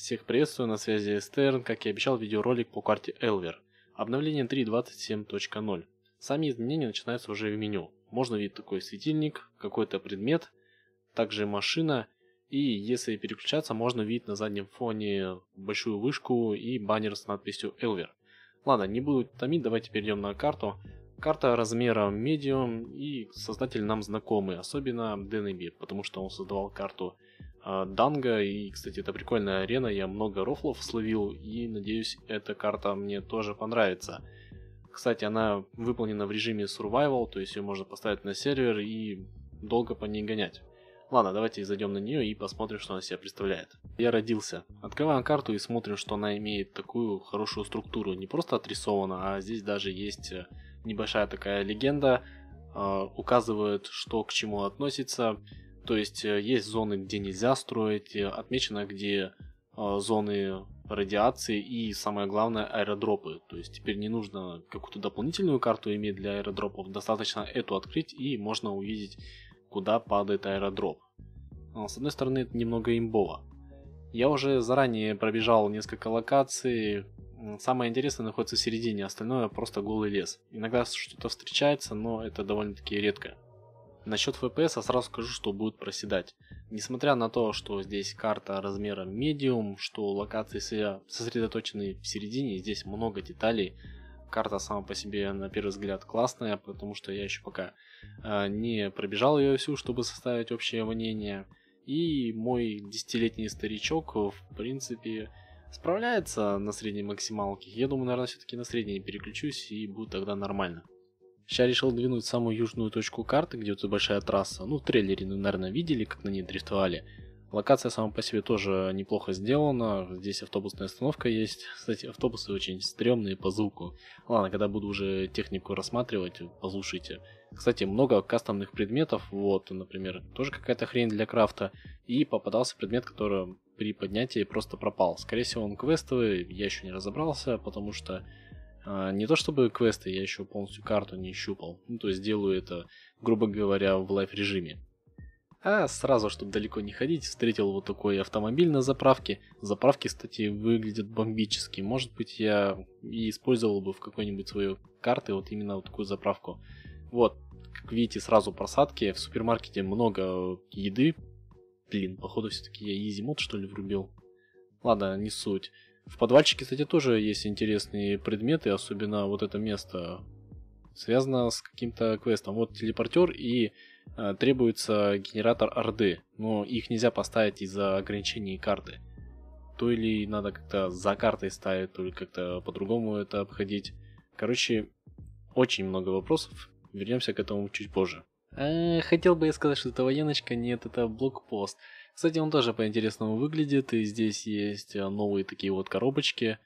Всех приветствую, на связи Стерн. как и обещал видеоролик по карте Элвер. Обновление 3.27.0. Сами изменения начинаются уже в меню. Можно видеть такой светильник, какой-то предмет, также машина. И если переключаться, можно видеть на заднем фоне большую вышку и баннер с надписью Элвер. Ладно, не буду томить, давайте перейдем на карту. Карта размера Medium и создатель нам знакомый, особенно Денеби, потому что он создавал карту а, данга, и, кстати, это прикольная арена, я много рофлов словил, и, надеюсь, эта карта мне тоже понравится. Кстати, она выполнена в режиме survival, то есть ее можно поставить на сервер и долго по ней гонять. Ладно, давайте зайдем на нее и посмотрим, что она себя представляет. Я родился. Открываем карту и смотрим, что она имеет такую хорошую структуру. Не просто отрисована, а здесь даже есть э, небольшая такая легенда. А, указывает, что к чему относится. То есть э, есть зоны, где нельзя строить, э, отмечено, где э, зоны радиации и самое главное аэродропы. То есть теперь не нужно какую-то дополнительную карту иметь для аэродропов, достаточно эту открыть и можно увидеть, куда падает аэродроп. А, с одной стороны, это немного имбово. Я уже заранее пробежал несколько локаций. Самое интересное находится в середине, остальное просто голый лес. Иногда что-то встречается, но это довольно-таки редко. Насчет FPS я сразу скажу, что будет проседать. Несмотря на то, что здесь карта размера medium, что локации сосредоточены в середине, здесь много деталей, карта сама по себе на первый взгляд классная, потому что я еще пока э, не пробежал ее всю, чтобы составить общее мнение. И мой десятилетний старичок, в принципе, справляется на средней максималке. Я думаю, наверное, все-таки на средней переключусь и будет тогда нормально. Сейчас решил двинуть самую южную точку карты, где вот большая трасса. Ну, в трейлере, наверное, видели, как на ней дрифтовали. Локация сама по себе тоже неплохо сделана. Здесь автобусная остановка есть. Кстати, автобусы очень стрёмные по звуку. Ладно, когда буду уже технику рассматривать, послушайте. Кстати, много кастомных предметов. Вот, например, тоже какая-то хрень для крафта. И попадался предмет, который при поднятии просто пропал. Скорее всего, он квестовый. Я еще не разобрался, потому что а, не то чтобы квесты, я еще полностью карту не щупал. Ну, то есть делаю это, грубо говоря, в лайф-режиме. А сразу, чтобы далеко не ходить, встретил вот такой автомобиль на заправке. Заправки, кстати, выглядят бомбически. Может быть, я и использовал бы в какой-нибудь своей карте вот именно вот такую заправку. Вот, как видите, сразу просадки. В супермаркете много еды. Блин, походу все-таки я изи мод что ли врубил. Ладно, не суть. В подвальчике, кстати, тоже есть интересные предметы, особенно вот это место связано с каким-то квестом. Вот телепортер и э, требуется генератор орды, но их нельзя поставить из-за ограничений карты. То или надо как-то за картой ставить, то ли как-то по-другому это обходить. Короче, очень много вопросов. Вернемся к этому чуть позже. А, хотел бы я сказать, что это военочка, нет, это блокпост. Кстати, он тоже по-интересному выглядит, и здесь есть э, новые такие вот коробочки.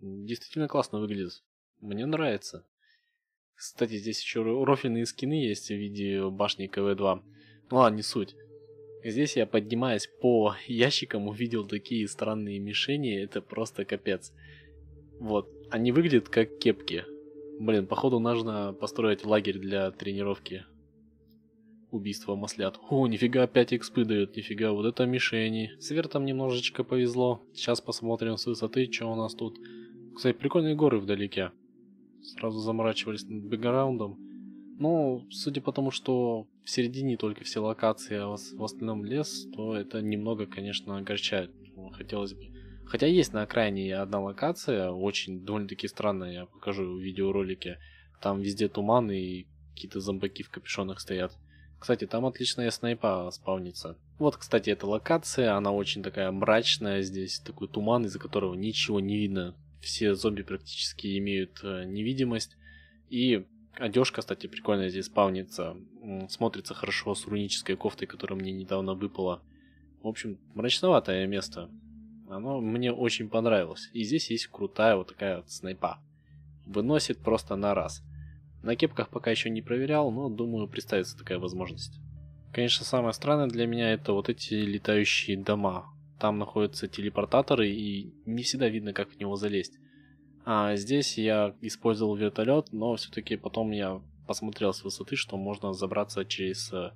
Действительно классно выглядит. Мне нравится. Кстати, здесь еще рофильные скины есть в виде башни КВ-2. Ну ладно, не суть. Здесь я, поднимаясь по ящикам, увидел такие странные мишени, это просто капец. Вот, они выглядят как кепки. Блин, походу нужно построить лагерь для тренировки Убийство маслят. О, нифига, опять экспы дают, нифига, вот это мишени. С вертом немножечко повезло. Сейчас посмотрим с высоты, что у нас тут. Кстати, прикольные горы вдалеке. Сразу заморачивались над бэкграундом. Ну, судя по тому, что в середине только все локации, а в остальном лес, то это немного, конечно, огорчает. Ну, хотелось бы. Хотя есть на окраине одна локация, очень довольно-таки странная, я покажу в видеоролике. Там везде туман и какие-то зомбаки в капюшонах стоят. Кстати, там отличная снайпа спавнится. Вот, кстати, эта локация, она очень такая мрачная, здесь такой туман, из-за которого ничего не видно. Все зомби практически имеют э, невидимость. И одежка, кстати, прикольная здесь спавнится. Смотрится хорошо с рунической кофтой, которая мне недавно выпала. В общем, мрачноватое место. Оно мне очень понравилось. И здесь есть крутая вот такая вот снайпа. Выносит просто на раз. На кепках пока еще не проверял, но думаю, представится такая возможность. Конечно, самое странное для меня это вот эти летающие дома. Там находятся телепортаторы и не всегда видно, как в него залезть. А здесь я использовал вертолет, но все-таки потом я посмотрел с высоты, что можно забраться через э,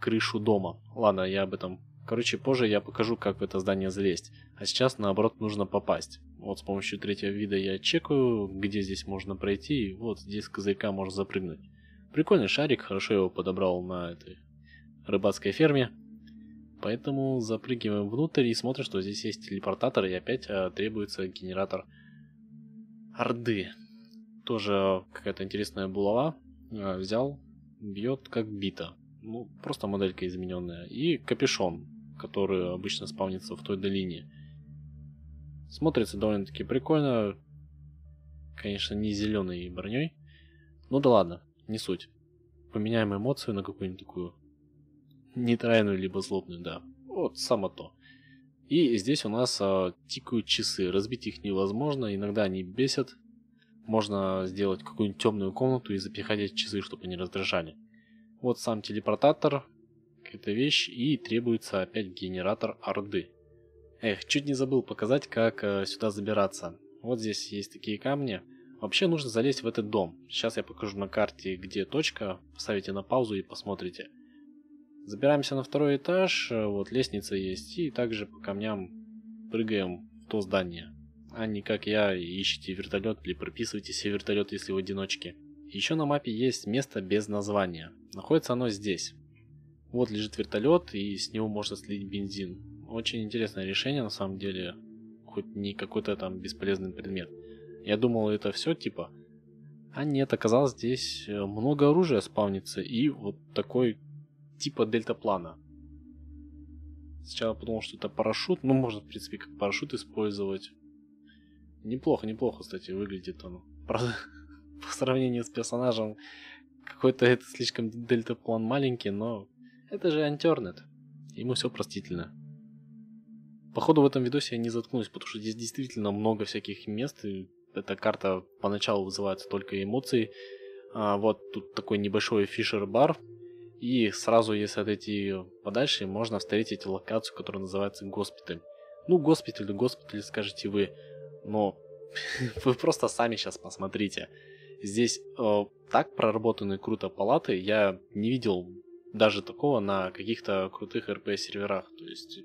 крышу дома. Ладно, я об этом... Короче, позже я покажу, как в это здание залезть. А сейчас, наоборот, нужно попасть. Вот с помощью третьего вида я чекаю, где здесь можно пройти, и вот здесь козырька можно запрыгнуть. Прикольный шарик, хорошо его подобрал на этой рыбацкой ферме. Поэтому запрыгиваем внутрь и смотрим, что здесь есть телепортатор, и опять а, требуется генератор Орды. Тоже какая-то интересная булава. А, взял, бьет как бита. Ну, просто моделька измененная. И капюшон, который обычно спавнится в той долине. Смотрится довольно-таки прикольно. Конечно, не зеленой броней. Ну да ладно, не суть. Поменяем эмоцию на какую-нибудь такую нейтральную, либо злобную, да. Вот, само то. И здесь у нас а, тикают часы. Разбить их невозможно, иногда они бесят. Можно сделать какую-нибудь темную комнату и запихать эти часы, чтобы они раздражали. Вот сам телепортатор, какая-то вещь, и требуется опять генератор орды. Эх, чуть не забыл показать, как э, сюда забираться. Вот здесь есть такие камни. Вообще нужно залезть в этот дом. Сейчас я покажу на карте, где точка. Поставите на паузу и посмотрите. Забираемся на второй этаж. Э, вот лестница есть. И также по камням прыгаем в то здание. А не как я, ищите вертолет или прописывайте себе вертолет, если в одиночке. Еще на мапе есть место без названия. Находится оно здесь. Вот лежит вертолет, и с него можно слить бензин очень интересное решение, на самом деле. Хоть не какой-то там бесполезный предмет. Я думал, это все типа. А нет, оказалось, здесь э, много оружия спавнится и вот такой типа дельтаплана. Сначала подумал, что это парашют. Ну, можно, в принципе, как парашют использовать. Неплохо, неплохо, кстати, выглядит он. Правда, по сравнению с персонажем, какой-то это слишком дельтаплан маленький, но это же Антернет. Ему все простительно. Походу в этом видосе я не заткнусь, потому что здесь действительно много всяких мест, и эта карта поначалу вызывает только эмоции. А, вот тут такой небольшой фишер-бар, и сразу, если отойти подальше, можно встретить локацию, которая называется госпиталь. Ну, госпиталь, госпиталь, скажете вы, но вы просто сами сейчас посмотрите. Здесь э, так проработаны круто палаты, я не видел даже такого на каких-то крутых РП-серверах. То есть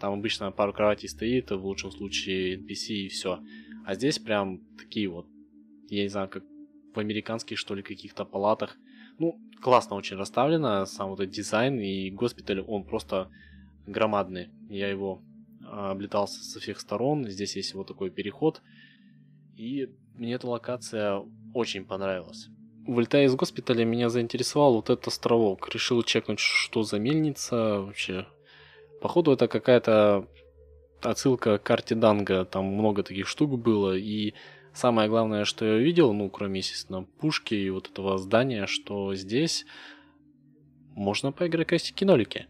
там обычно пару кроватей стоит, в лучшем случае NPC и все. А здесь прям такие вот, я не знаю, как в американских, что ли, каких-то палатах. Ну, классно очень расставлено, сам вот этот дизайн и госпиталь, он просто громадный. Я его а, облетал со всех сторон, здесь есть вот такой переход. И мне эта локация очень понравилась. Вылетая из госпиталя, меня заинтересовал вот этот островок. Решил чекнуть, что за мельница вообще, Походу, это какая-то отсылка к карте Данга, там много таких штук было, и самое главное, что я видел, ну, кроме, естественно, пушки и вот этого здания, что здесь можно поиграть костики-нолики.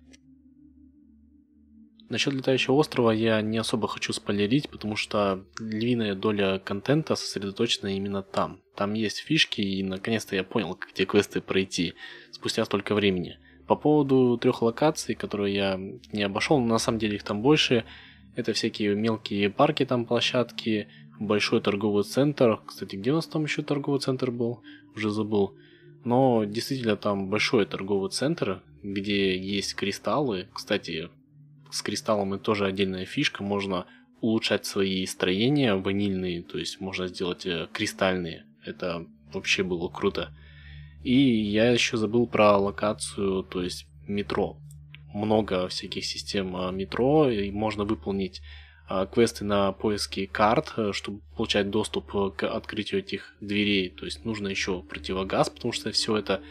Насчет летающего острова я не особо хочу спойлерить, потому что львиная доля контента сосредоточена именно там. Там есть фишки, и наконец-то я понял, как эти квесты пройти спустя столько времени – по поводу трех локаций, которые я не обошел, на самом деле их там больше. Это всякие мелкие парки, там площадки, большой торговый центр. Кстати, где у нас там еще торговый центр был? Уже забыл. Но действительно там большой торговый центр, где есть кристаллы. Кстати, с кристаллами тоже отдельная фишка. Можно улучшать свои строения ванильные, то есть можно сделать э, кристальные. Это вообще было круто. И я еще забыл про локацию, то есть метро. Много всяких систем а, метро, и можно выполнить а, квесты на поиски карт, э, чтобы получать доступ э, к открытию этих дверей. То есть нужно еще противогаз, потому что все это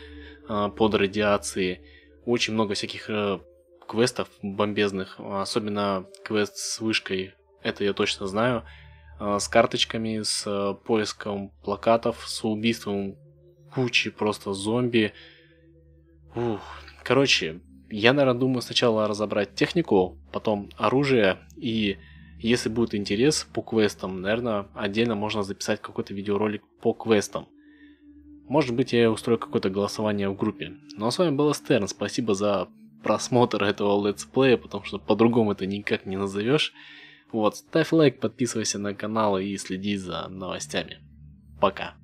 а, под радиацией. Очень много всяких э, квестов бомбезных, особенно квест с вышкой, это я точно знаю, с карточками, с поиском плакатов, с убийством кучи просто зомби. Ух. Короче, я, наверное, думаю сначала разобрать технику, потом оружие, и если будет интерес по квестам, наверное, отдельно можно записать какой-то видеоролик по квестам. Может быть, я устрою какое-то голосование в группе. Ну а с вами был Стерн, спасибо за просмотр этого летсплея, потому что по-другому это никак не назовешь. Вот, ставь лайк, подписывайся на канал и следи за новостями. Пока.